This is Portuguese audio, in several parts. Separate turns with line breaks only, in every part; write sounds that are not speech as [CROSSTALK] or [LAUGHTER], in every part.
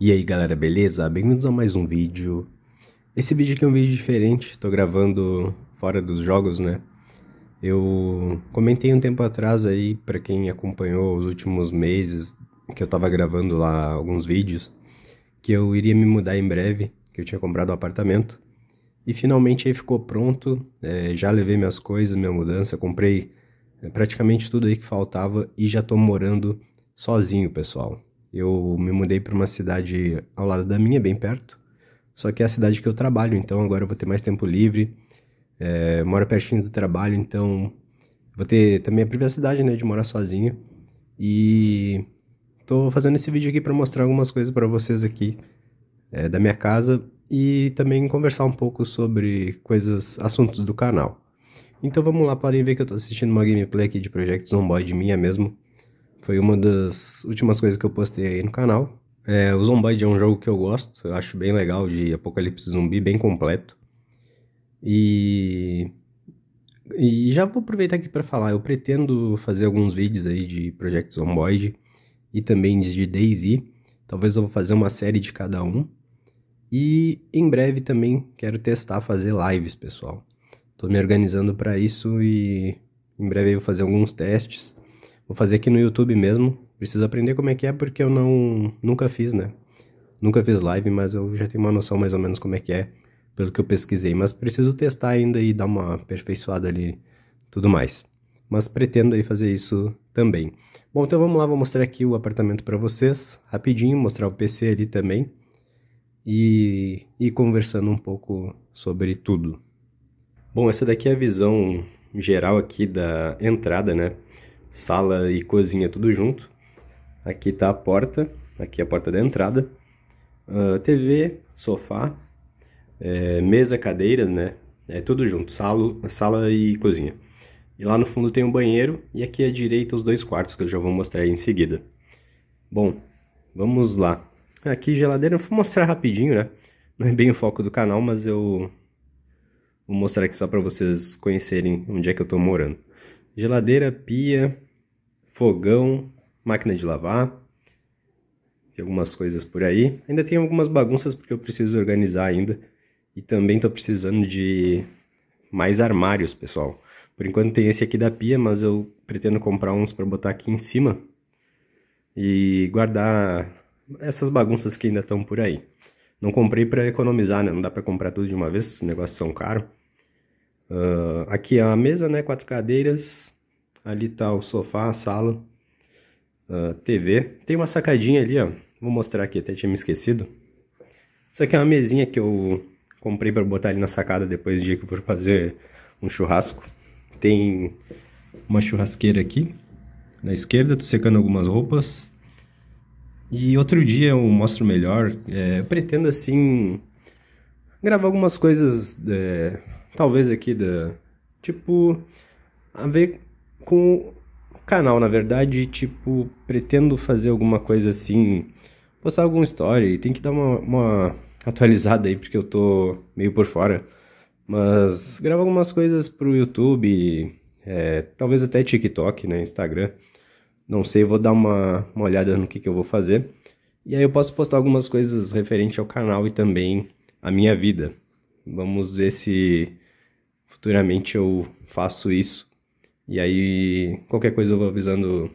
E aí galera, beleza? Bem-vindos a mais um vídeo. Esse vídeo aqui é um vídeo diferente, tô gravando fora dos jogos, né? Eu comentei um tempo atrás aí, para quem acompanhou os últimos meses que eu tava gravando lá alguns vídeos, que eu iria me mudar em breve, que eu tinha comprado um apartamento. E finalmente aí ficou pronto, é, já levei minhas coisas, minha mudança, comprei é, praticamente tudo aí que faltava e já tô morando sozinho, pessoal. Eu me mudei para uma cidade ao lado da minha, bem perto. Só que é a cidade que eu trabalho, então agora eu vou ter mais tempo livre. É, moro pertinho do trabalho, então vou ter também a privacidade, né, de morar sozinho. E tô fazendo esse vídeo aqui para mostrar algumas coisas para vocês aqui é, da minha casa e também conversar um pouco sobre coisas, assuntos do canal. Então vamos lá, podem ver que eu tô assistindo uma gameplay aqui de Project Zomboid minha mesmo. Foi uma das últimas coisas que eu postei aí no canal. É, o Zomboid é um jogo que eu gosto, eu acho bem legal, de apocalipse zumbi, bem completo. E... E já vou aproveitar aqui para falar, eu pretendo fazer alguns vídeos aí de Project Zomboid e também de Daisy. Talvez eu vou fazer uma série de cada um. E em breve também quero testar fazer lives, pessoal. Estou me organizando para isso e em breve eu vou fazer alguns testes. Vou fazer aqui no YouTube mesmo. Preciso aprender como é que é porque eu não nunca fiz, né? Nunca fiz live, mas eu já tenho uma noção mais ou menos como é que é, pelo que eu pesquisei. Mas preciso testar ainda e dar uma aperfeiçoada ali, tudo mais. Mas pretendo aí fazer isso também. Bom, então vamos lá, vou mostrar aqui o apartamento para vocês, rapidinho, mostrar o PC ali também e e conversando um pouco sobre tudo. Bom, essa daqui é a visão geral aqui da entrada, né? sala e cozinha tudo junto. Aqui está a porta, aqui é a porta da entrada. Uh, ah, TV, sofá, é, mesa, cadeiras, né? É tudo junto, salo, sala e cozinha. E lá no fundo tem um banheiro e aqui à direita os dois quartos que eu já vou mostrar em seguida. Bom, vamos lá. Aqui geladeira eu vou mostrar rapidinho, né? Não é bem o foco do canal, mas eu vou mostrar aqui só para vocês conhecerem onde é que eu estou morando geladeira, pia, fogão, máquina de lavar e algumas coisas por aí. Ainda tem algumas bagunças porque eu preciso organizar ainda e também estou precisando de mais armários, pessoal. Por enquanto tem esse aqui da pia, mas eu pretendo comprar uns para botar aqui em cima e guardar essas bagunças que ainda estão por aí. Não comprei para economizar, né? Não dá para comprar tudo de uma vez, esses negócios são caros. Uh, aqui é a mesa, né? Quatro cadeiras. Ali tá o sofá, a sala, uh, ah, TV. Tem uma sacadinha ali, ó. Vou mostrar aqui, até tinha me esquecido. Isso aqui é uma mesinha que eu comprei para botar ali na sacada depois do dia que eu for fazer um churrasco. Tem uma churrasqueira aqui. Na esquerda, tô secando algumas roupas. E outro dia eu mostro melhor. É, eu pretendo, assim, gravar algumas coisas... É talvez aqui da. Tipo, a ver com o canal, na verdade, tipo, pretendo fazer alguma coisa assim, postar alguma story, tem que dar uma, uma atualizada aí, porque eu tô meio por fora. Mas gravar algumas coisas pro YouTube, é, talvez até TikTok, né, Instagram. Não sei, vou dar uma, uma olhada no que, que eu vou fazer. E aí eu posso postar algumas coisas referente ao canal e também à minha vida. Vamos ver se futuramente eu faço isso. E aí, qualquer coisa eu vou avisando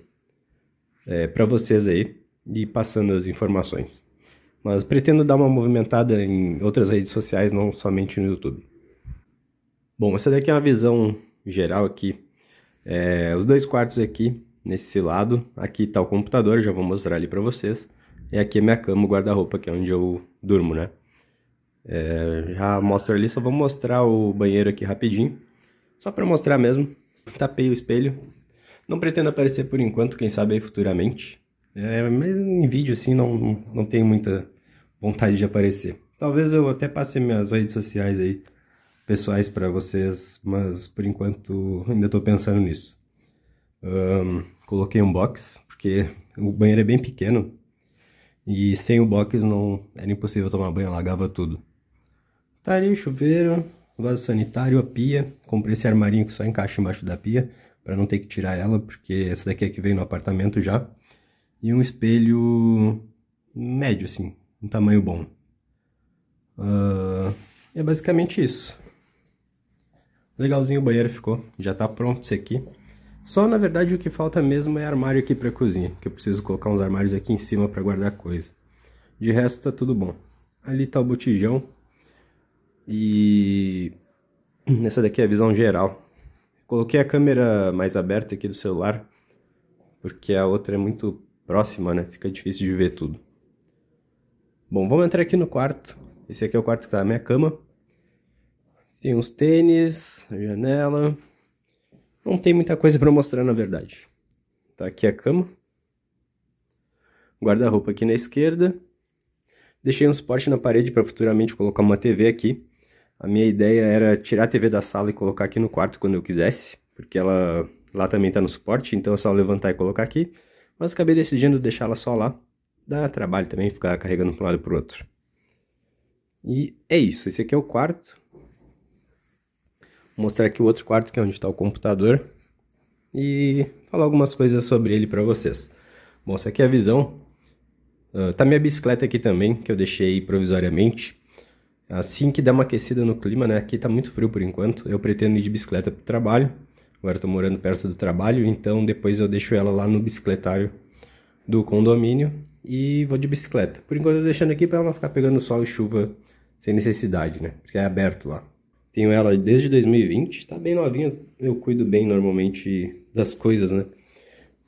é, para vocês aí e passando as informações. Mas pretendo dar uma movimentada em outras redes sociais, não somente no YouTube. Bom, essa daqui é uma visão geral aqui. É, os dois quartos aqui, nesse lado, aqui está o computador, já vou mostrar ali para vocês. E aqui é minha cama, o guarda-roupa, que é onde eu durmo, né? É, já mostro ali, só vou mostrar o banheiro aqui rapidinho. Só para mostrar mesmo. Tapei o espelho. Não pretendo aparecer por enquanto, quem sabe aí futuramente. É, mas em vídeo assim não, não tenho muita vontade de aparecer. Talvez eu até passe minhas redes sociais aí pessoais para vocês, mas por enquanto ainda estou pensando nisso. Um, coloquei um box, porque o banheiro é bem pequeno e sem o box não era impossível tomar banho, alagava tudo. Tá ali o chuveiro, vaso sanitário, a pia. Comprei esse armarinho que só encaixa embaixo da pia, para não ter que tirar ela, porque essa daqui é que veio no apartamento já. E um espelho médio, assim, um tamanho bom. Uh, é basicamente isso. Legalzinho o banheiro ficou, já tá pronto esse aqui. Só, na verdade, o que falta mesmo é armário aqui pra cozinha, que eu preciso colocar uns armários aqui em cima para guardar coisa. De resto, tá tudo bom. Ali tá o botijão, e essa daqui é a visão geral. Coloquei a câmera mais aberta aqui do celular, porque a outra é muito próxima, né? Fica difícil de ver tudo. Bom, vamos entrar aqui no quarto. Esse aqui é o quarto que tá na minha cama. Tem uns tênis, a janela. Não tem muita coisa para mostrar, na verdade. Tá aqui a cama. Guarda-roupa aqui na esquerda. Deixei um suporte na parede para futuramente colocar uma TV aqui. A minha ideia era tirar a TV da sala e colocar aqui no quarto quando eu quisesse, porque ela lá também está no suporte, então é só levantar e colocar aqui. Mas acabei decidindo deixá-la só lá. Dá trabalho também ficar carregando para um lado para o outro. E é isso, esse aqui é o quarto. Vou mostrar aqui o outro quarto, que é onde está o computador. E falar algumas coisas sobre ele para vocês. Bom, essa aqui é a visão. Uh, tá minha bicicleta aqui também, que eu deixei provisoriamente Assim que der uma aquecida no clima, né? Aqui tá muito frio por enquanto. Eu pretendo ir de bicicleta pro trabalho. Agora tô morando perto do trabalho, então depois eu deixo ela lá no bicicletário do condomínio e vou de bicicleta. Por enquanto eu tô deixando aqui para ela não ficar pegando sol e chuva sem necessidade, né? Porque é aberto lá. Tenho ela desde 2020, tá bem novinha, eu cuido bem normalmente das coisas, né?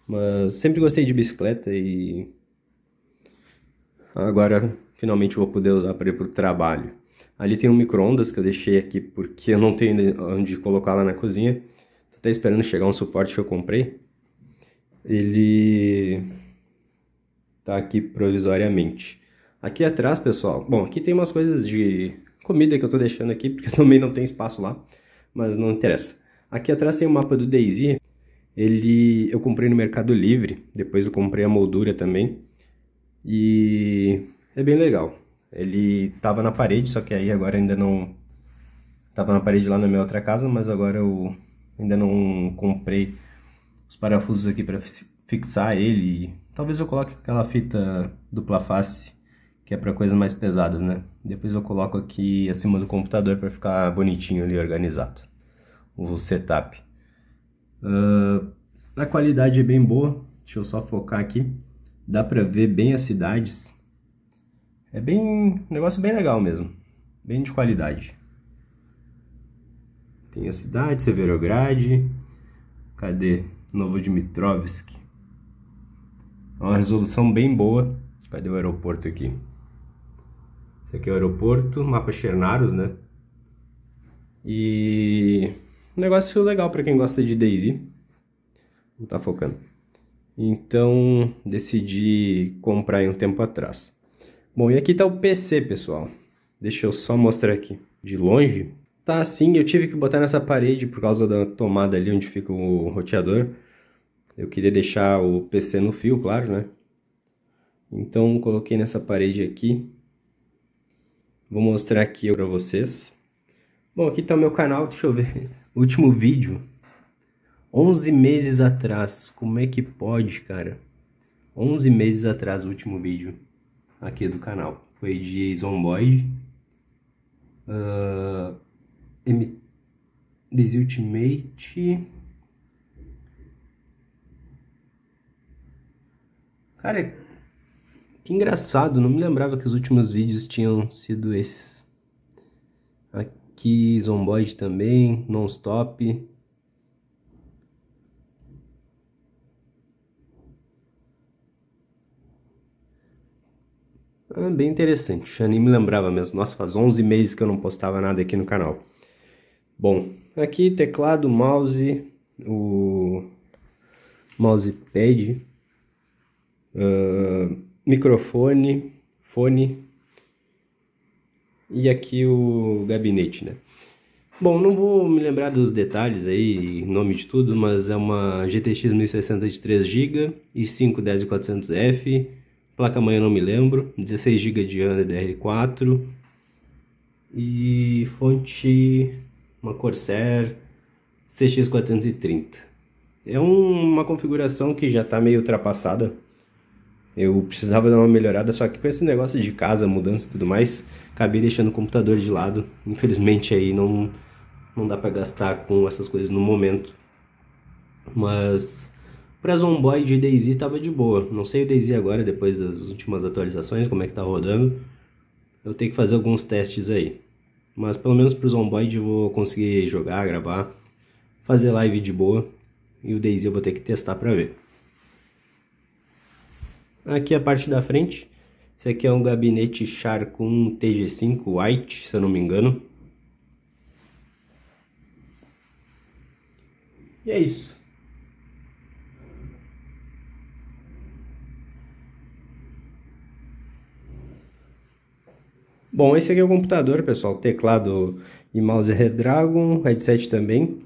Mas sempre gostei de bicicleta e agora finalmente vou poder usar para ir pro trabalho. Ali tem um micro-ondas que eu deixei aqui porque eu não tenho onde colocar lá na cozinha. Tô até esperando chegar um suporte que eu comprei. Ele tá aqui provisoriamente. Aqui atrás, pessoal, bom, aqui tem umas coisas de comida que eu tô deixando aqui porque [LAUGHS] também não tem espaço lá, mas não interessa. Aqui atrás tem o um mapa do Daisy. Ele eu comprei no Mercado Livre, depois eu comprei a moldura também. E é bem legal. Ele tava na parede, só que aí agora ainda não. Tava na parede lá na minha outra casa, mas agora eu ainda não comprei os parafusos aqui para fixar ele. Talvez eu coloque aquela fita dupla face, que é para coisas mais pesadas, né? Depois eu coloco aqui acima do computador para ficar bonitinho ali organizado. O setup. Uh, a qualidade é bem boa. Deixa eu só focar aqui. Dá para ver bem as cidades é bem. Um negócio bem legal mesmo. Bem de qualidade. Tem a cidade, Severograd. Cadê? Novo Dmitrovsk. É uma resolução bem boa. Cadê o aeroporto aqui? Esse aqui é o aeroporto, mapa Chernaros, né? E um negócio legal para quem gosta de Daisy. Não tá focando. Então, decidi comprar em um tempo atrás. Bom, e aqui está o PC, pessoal. Deixa eu só mostrar aqui de longe. Tá assim, eu tive que botar nessa parede por causa da tomada ali onde fica o roteador. Eu queria deixar o PC no fio, claro, né? Então coloquei nessa parede aqui. Vou mostrar aqui para vocês. Bom, aqui está o meu canal, [LAUGHS] deixa eu ver. Último vídeo. 11 meses atrás, como é que pode, cara? 11 meses atrás, o último vídeo aqui do canal. Foi de Zomboid, uh, M3 Ultimate. Cara, que engraçado, não me lembrava que os últimos vídeos tinham sido esses. Aqui, Zomboid também, Non-Stop. Ah, bem interessante. Já nem me lembrava mesmo. Nossa, faz 11 meses que eu não postava nada aqui no canal. Bom, aqui teclado, mouse, o mousepad, uh, microfone, fone e aqui o gabinete, né? Bom, não vou me lembrar dos detalhes aí, nome de tudo, mas é uma GTX 1060 de 3GB e 5 10400F, Placa mãe eu não me lembro. 16 GB de RAM DDR4. E fonte uma Corsair CX430. É uma configuração que já está meio ultrapassada. Eu precisava dar uma melhorada, só que com esse negócio de casa, mudança e tudo mais, acabei deixando o computador de lado. Infelizmente aí não, não dá para gastar com essas coisas no momento. Mas Pra Zomboy de Daisy tava de boa. Não sei o Daisy agora, depois das últimas atualizações, como é que tá rodando. Eu tenho que fazer alguns testes aí. Mas pelo menos pro Zomboy eu vou conseguir jogar, gravar, fazer live de boa. E o Daisy eu vou ter que testar pra ver. Aqui a parte da frente. Esse aqui é um gabinete Sharkun TG5 White, se eu não me engano. E é isso. Bom, esse aqui é o computador, pessoal. Teclado e mouse Redragon, headset também.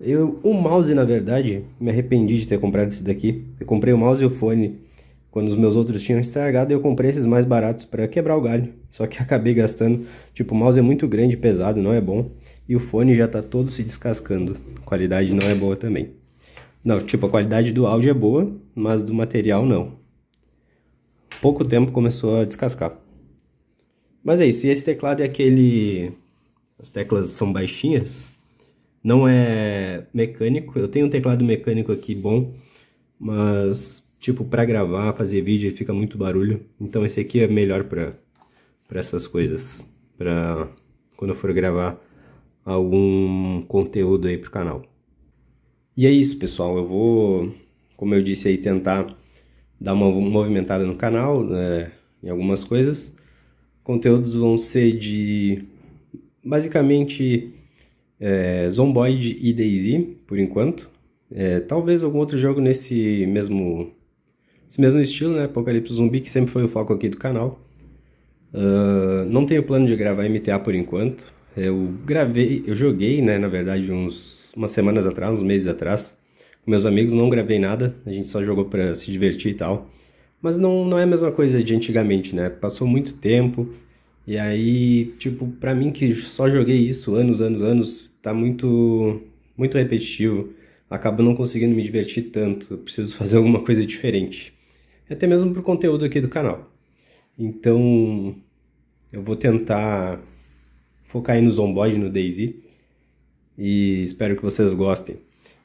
Eu, o mouse, na verdade, me arrependi de ter comprado esse daqui. Eu comprei o mouse e o fone quando os meus outros tinham estragado, eu comprei esses mais baratos para quebrar o galho. Só que [LAUGHS] acabei gastando, tipo, o mouse é muito grande, pesado, não é bom, e o fone já tá todo se descascando. A qualidade não é boa também. Não, tipo, a qualidade do áudio é boa, mas do material não. Pouco tempo começou a descascar. Mas é isso, e esse teclado é aquele... As teclas são baixinhas, não é mecânico. Eu tenho um teclado mecânico aqui bom, mas tipo para gravar, fazer vídeo fica muito barulho. Então esse aqui é melhor para para essas coisas, para quando eu for gravar algum conteúdo aí pro canal. E é isso, pessoal. Eu vou, como eu disse aí, tentar dar uma movimentada no canal, né, em algumas coisas. Conteúdos vão ser de basicamente é, Zomboid e DayZ, por enquanto. É, talvez algum outro jogo nesse mesmo, esse mesmo estilo, né? Apocalipse Zumbi, que sempre foi o foco aqui do canal. Uh, não tenho plano de gravar MTA por enquanto. Eu gravei, eu joguei, né? Na verdade, uns umas semanas atrás, uns meses atrás, com meus amigos. Não gravei nada. A gente só jogou para se divertir e tal. Mas não, não é a mesma coisa de antigamente, né? Passou muito tempo, e aí, tipo, pra mim que só joguei isso anos, anos, anos, tá muito, muito repetitivo. Acabo não conseguindo me divertir tanto, eu preciso fazer alguma coisa diferente. Até mesmo pro conteúdo aqui do canal. Então, eu vou tentar focar aí no Zomboid, no Daisy. E espero que vocês gostem.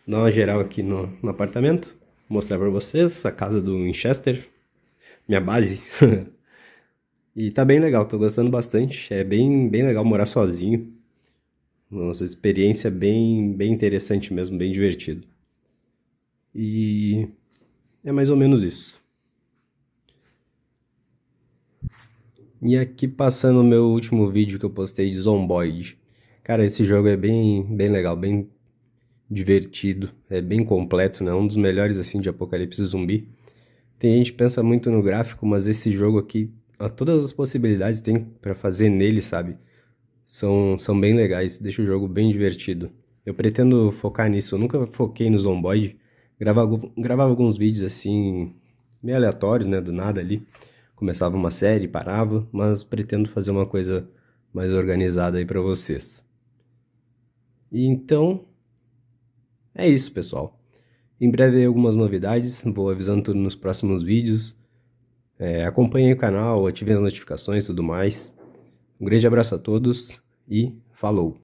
Dá uma geral aqui no, no apartamento, mostrar pra vocês a casa do Winchester minha base. [LAUGHS] e tá bem legal, tô gostando bastante. É bem, bem legal morar sozinho. Nossa experiência bem, bem interessante mesmo, bem divertido. E é mais ou menos isso. E aqui passando o meu último vídeo que eu postei de Zomboid. Cara, esse jogo é bem, bem legal, bem divertido, é bem completo, né? Um dos melhores assim de apocalipse zumbi. Tem gente pensa muito no gráfico, mas esse jogo aqui, todas as possibilidades tem para fazer nele, sabe? São, são bem legais, deixa o jogo bem divertido. Eu pretendo focar nisso, eu nunca foquei no Zomboid. Gravava, gravava alguns vídeos assim, meio aleatórios, né? Do nada ali. Começava uma série, parava, mas pretendo fazer uma coisa mais organizada aí para vocês. E então, é isso, pessoal. Em breve algumas novidades, vou avisando tudo nos próximos vídeos. É, acompanhem o canal, ativem as notificações e tudo mais. Um grande abraço a todos e falou!